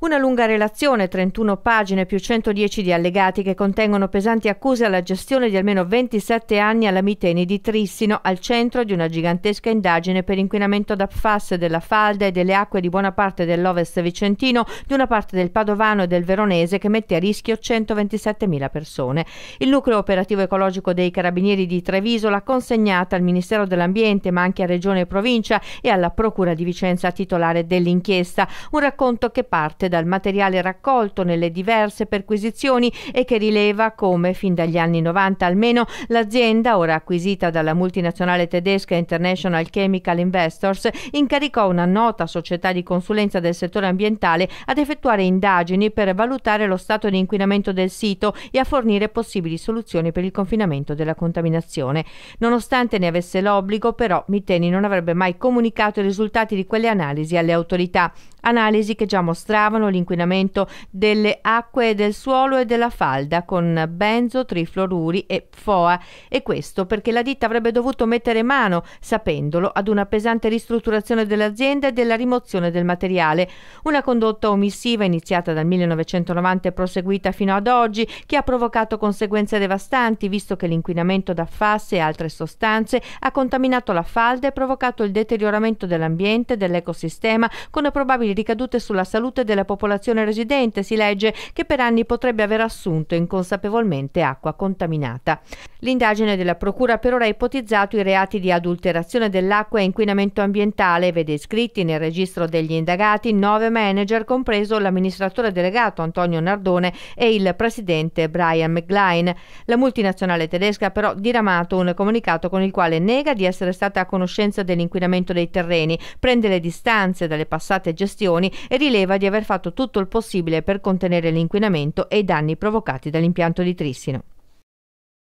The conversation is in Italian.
Una lunga relazione, 31 pagine più 110 di allegati che contengono pesanti accuse alla gestione di almeno 27 anni alla Miteni di Trissino, al centro di una gigantesca indagine per inquinamento d'Apfas della falda e delle acque di buona parte dell'Ovest vicentino, di una parte del Padovano e del Veronese che mette a rischio 127.000 persone. Il nucleo operativo ecologico dei Carabinieri di Treviso l'ha consegnata al Ministero dell'Ambiente, ma anche a Regione e Provincia e alla Procura di Vicenza titolare dell'inchiesta, un racconto che parte dal materiale raccolto nelle diverse perquisizioni e che rileva come fin dagli anni 90 almeno l'azienda, ora acquisita dalla multinazionale tedesca International Chemical Investors, incaricò una nota società di consulenza del settore ambientale ad effettuare indagini per valutare lo stato di inquinamento del sito e a fornire possibili soluzioni per il confinamento della contaminazione. Nonostante ne avesse l'obbligo, però, Miteni non avrebbe mai comunicato i risultati di quelle analisi alle autorità analisi che già mostravano l'inquinamento delle acque del suolo e della falda con benzo, trifloruri e foa e questo perché la ditta avrebbe dovuto mettere mano, sapendolo, ad una pesante ristrutturazione dell'azienda e della rimozione del materiale, una condotta omissiva iniziata dal 1990 e proseguita fino ad oggi che ha provocato conseguenze devastanti visto che l'inquinamento da fasse e altre sostanze ha contaminato la falda e provocato il deterioramento dell'ambiente, e dell'ecosistema con probabili ricadute sulla salute della popolazione residente, si legge, che per anni potrebbe aver assunto inconsapevolmente acqua contaminata. L'indagine della Procura per ora ha ipotizzato i reati di adulterazione dell'acqua e inquinamento ambientale, vede iscritti nel registro degli indagati nove manager, compreso l'amministratore delegato Antonio Nardone e il presidente Brian McGline. La multinazionale tedesca ha però diramato un comunicato con il quale nega di essere stata a conoscenza dell'inquinamento dei terreni, prende le distanze dalle passate gestioni questioni e rileva di aver fatto tutto il possibile per contenere l'inquinamento e i danni provocati dall'impianto di Trissino.